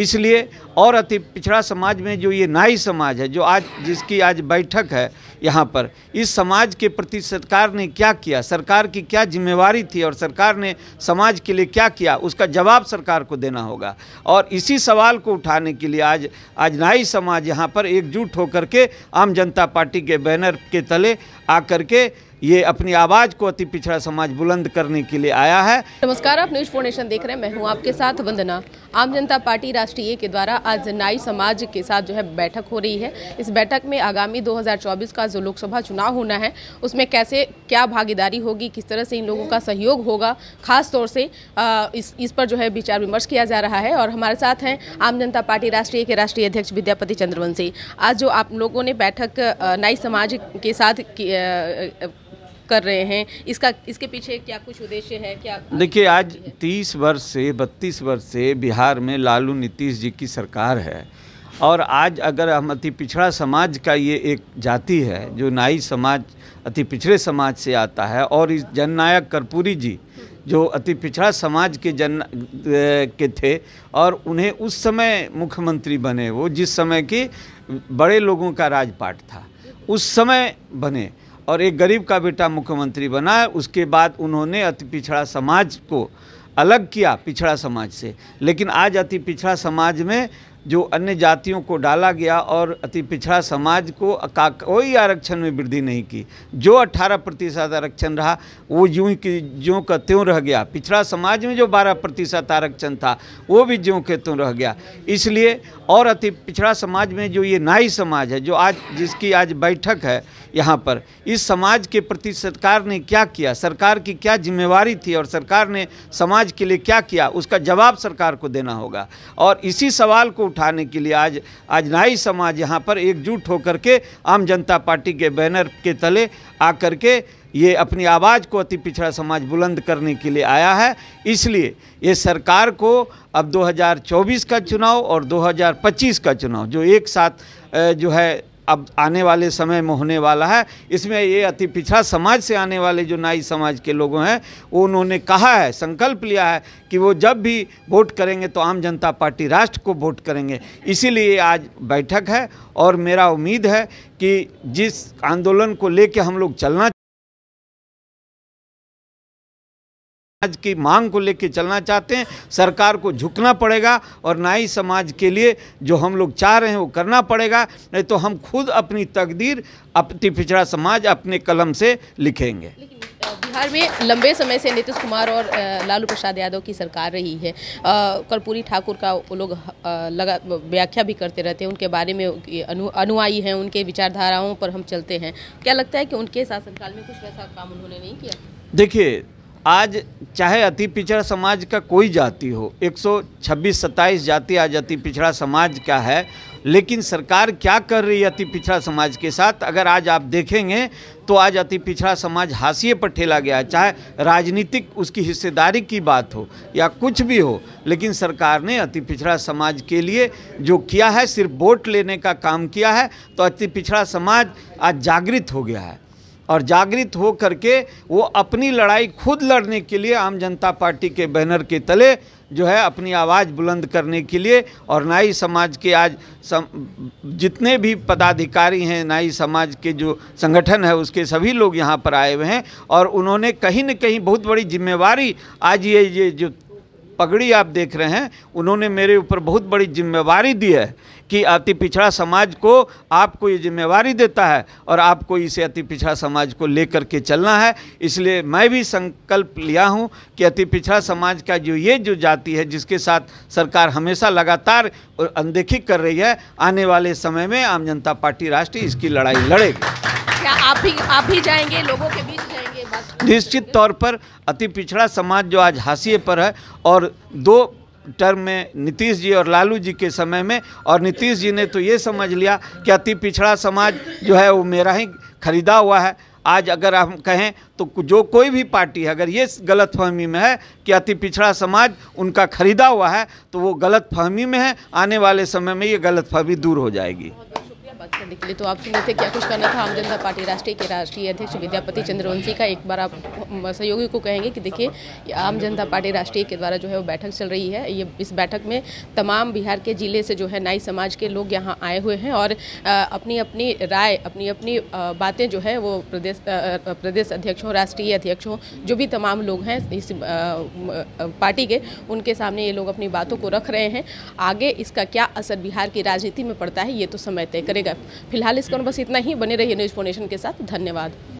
इसलिए और अति पिछड़ा समाज में जो ये नाई समाज है जो आज जिसकी आज बैठक है यहाँ पर इस समाज के प्रति सरकार ने क्या किया सरकार की क्या जिम्मेवारी थी और सरकार ने समाज के लिए क्या किया उसका जवाब सरकार को देना होगा और इसी सवाल को उठाने के लिए आज आज नाई समाज यहाँ पर एकजुट होकर के आम जनता पार्टी के बैनर के तले आकर के ये अपनी आवाज को अति पिछड़ा समाज बुलंद करने के लिए आया है नमस्कार आप न्यूज फोर नेशन देख रहे हैं मैं हूँ आपके साथ वंदना आम जनता पार्टी राष्ट्रीय के द्वारा आज नाई समाज के साथ जो है बैठक हो रही है इस बैठक में आगामी 2024 का जो लोकसभा चुनाव होना है उसमें कैसे क्या भागीदारी होगी किस तरह से इन लोगों का सहयोग होगा खास तौर से आ, इस इस पर जो है विचार विमर्श किया जा रहा है और हमारे साथ हैं आम जनता पार्टी राष्ट्रीय के राष्ट्रीय अध्यक्ष विद्यापति चंद्रवंशी आज जो आप लोगों ने बैठक नाई समाज के साथ कर रहे हैं इसका इसके पीछे क्या कुछ उद्देश्य है क्या देखिए आज तीस वर्ष से बत्तीस वर्ष से बिहार में लालू नीतीश जी की सरकार है और आज अगर हम अति पिछड़ा समाज का ये एक जाति है जो नाई समाज अति पिछड़े समाज से आता है और इस जननायक कर्पूरी जी जो अति पिछड़ा समाज के जन के थे और उन्हें उस समय मुख्यमंत्री बने वो जिस समय की बड़े लोगों का राजपाट था उस समय बने और एक गरीब का बेटा मुख्यमंत्री बना उसके बाद उन्होंने अति पिछड़ा समाज को अलग किया पिछड़ा समाज से लेकिन आज अति पिछड़ा समाज में जो अन्य जातियों को डाला गया और अति पिछड़ा समाज को का कोई आरक्षण में वृद्धि नहीं की जो 18 प्रतिशत आरक्षण रहा वो यूं की ज्यों का त्यों रह गया पिछड़ा समाज में जो 12 प्रतिशत आरक्षण था वो भी ज्यों के त्यों रह गया इसलिए और अति पिछड़ा समाज में जो ये नाई समाज है जो आज जिसकी आज बैठक है यहाँ पर इस समाज के प्रति सरकार ने क्या किया सरकार की क्या जिम्मेवारी थी और सरकार ने समाज के लिए क्या किया उसका जवाब सरकार को देना होगा और इसी सवाल को उठाने के लिए आज आज नाई समाज यहाँ पर एकजुट होकर के आम जनता पार्टी के बैनर के तले आकर के ये अपनी आवाज़ को अति पिछड़ा समाज बुलंद करने के लिए आया है इसलिए ये सरकार को अब 2024 का चुनाव और 2025 का चुनाव जो एक साथ जो है अब आने वाले समय में होने वाला है इसमें ये अति पिछड़ा समाज से आने वाले जो नाई समाज के लोगों हैं वो उन्होंने कहा है संकल्प लिया है कि वो जब भी वोट करेंगे तो आम जनता पार्टी राष्ट्र को वोट करेंगे इसीलिए आज बैठक है और मेरा उम्मीद है कि जिस आंदोलन को लेकर हम लोग चलना समाज की मांग को लेकर चलना चाहते हैं सरकार को झुकना पड़ेगा और ही समाज के लिए जो हम लोग चाह रहे हैं वो करना पड़ेगा नहीं तो हम खुद अपनी तकदीर अपनी पिछड़ा समाज अपने कलम से लिखेंगे बिहार में लंबे समय से नीतीश कुमार और लालू प्रसाद यादव की सरकार रही है कर्पूरी ठाकुर का वो लोग लगा व्याख्या भी करते रहते हैं उनके बारे में अनु अनुआई हैं उनके विचारधाराओं पर हम चलते हैं क्या लगता है कि उनके शासनकाल में कुछ वैसा काम उन्होंने नहीं किया देखिए आज चाहे अति पिछड़ा समाज का कोई जाति हो 126 सत्ताईस जाति आज अति पिछड़ा समाज का है लेकिन सरकार क्या कर रही है अति पिछड़ा समाज के साथ अगर आज आप देखेंगे तो आज अति पिछड़ा समाज हाशिए पर ठेला गया है चाहे राजनीतिक उसकी हिस्सेदारी की बात हो या कुछ भी हो लेकिन सरकार ने अति पिछड़ा समाज के लिए जो किया है सिर्फ वोट लेने का काम किया है तो अति पिछड़ा समाज आज जागृत हो गया है और जागृत हो करके वो अपनी लड़ाई खुद लड़ने के लिए आम जनता पार्टी के बैनर के तले जो है अपनी आवाज़ बुलंद करने के लिए और नाई समाज के आज सम, जितने भी पदाधिकारी हैं नाई समाज के जो संगठन है उसके सभी लोग यहाँ पर आए हुए हैं और उन्होंने कहीं न कहीं बहुत बड़ी जिम्मेवारी आज ये ये जो पगड़ी आप देख रहे हैं उन्होंने मेरे ऊपर बहुत बड़ी जिम्मेवारी दी है कि अति पिछड़ा समाज को आपको ये जिम्मेवारी देता है और आपको इसे अति पिछड़ा समाज को लेकर के चलना है इसलिए मैं भी संकल्प लिया हूँ कि अति पिछड़ा समाज का जो ये जो जाति है जिसके साथ सरकार हमेशा लगातार अनदेखी कर रही है आने वाले समय में आम जनता पार्टी राष्ट्रीय इसकी लड़ाई लड़ेगी क्या आप भी आप भी जाएंगे लोगों के बीच निश्चित तौर पर अति पिछड़ा समाज जो आज हाशिए पर है और दो टर्म में नीतीश जी और लालू जी के समय में और नीतीश जी ने तो ये समझ लिया कि अति पिछड़ा समाज जो है वो मेरा ही खरीदा हुआ है आज अगर हम कहें तो जो कोई भी पार्टी है अगर ये गलत फहमी में है कि अति पिछड़ा समाज उनका खरीदा हुआ है तो वो गलत फहमी में है आने वाले समय में ये गलत फहमी दूर हो जाएगी करने के लिए तो आप रहे थे क्या कुछ करना था आम जनता पार्टी राष्ट्रीय के राष्ट्रीय अध्यक्ष विद्यापति चंद्रवंशी का एक बार आप सहयोगी को कहेंगे कि देखिए आम जनता पार्टी राष्ट्रीय के द्वारा जो है वो बैठक चल रही है ये इस बैठक में तमाम बिहार के ज़िले से जो है नाई समाज के लोग यहाँ आए हुए हैं और अपनी अपनी राय अपनी अपनी बातें जो है वो प्रदेश प्रदेश अध्यक्ष हों राष्ट्रीय अध्यक्ष हों जो भी तमाम लोग हैं इस पार्टी के उनके सामने ये लोग अपनी बातों को रख रहे हैं आगे इसका क्या असर बिहार की राजनीति में पड़ता है ये तो समय तय करेगा फिलहाल इस बस इतना ही बने रहिए न्यूज़ फोनेशन के साथ धन्यवाद